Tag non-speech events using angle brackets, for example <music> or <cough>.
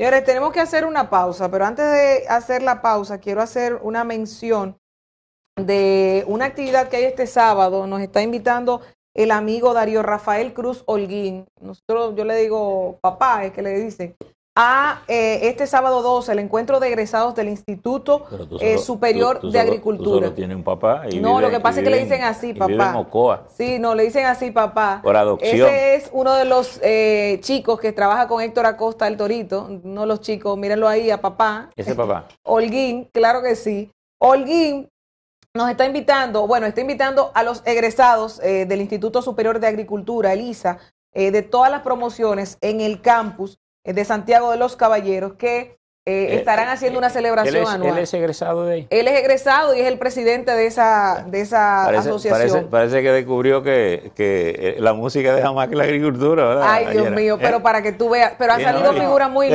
Señores, tenemos que hacer una pausa, pero antes de hacer la pausa, quiero hacer una mención de una actividad que hay este sábado. Nos está invitando el amigo Darío Rafael Cruz Holguín. Nosotros, yo le digo papá, es que le dicen a eh, este sábado 12 el encuentro de egresados del Instituto eh, Superior de Agricultura. tiene un papá no, lo que pasa es que le dicen así, papá. En Sí, no, le dicen así, papá. Ese es uno de los eh, chicos que trabaja con Héctor Acosta, el Torito. No los chicos, mírenlo ahí, a papá. Ese papá. <laughs> Holguín, claro que sí. Holguín nos está invitando, bueno, está invitando a los egresados del Instituto Superior de Agricultura, ELISA, de todas las promociones en el campus eh, de Santiago de los Caballeros, que eh, eh, estarán haciendo una celebración anual. Él es egresado de ahí. Él es egresado y es el presidente de esa, de esa asociación. Parece, que descubrió que, que, la música deja más que la agricultura, ¿verdad? Ay, Dios mío, pero para que tú veas, pero han salido figuras muy...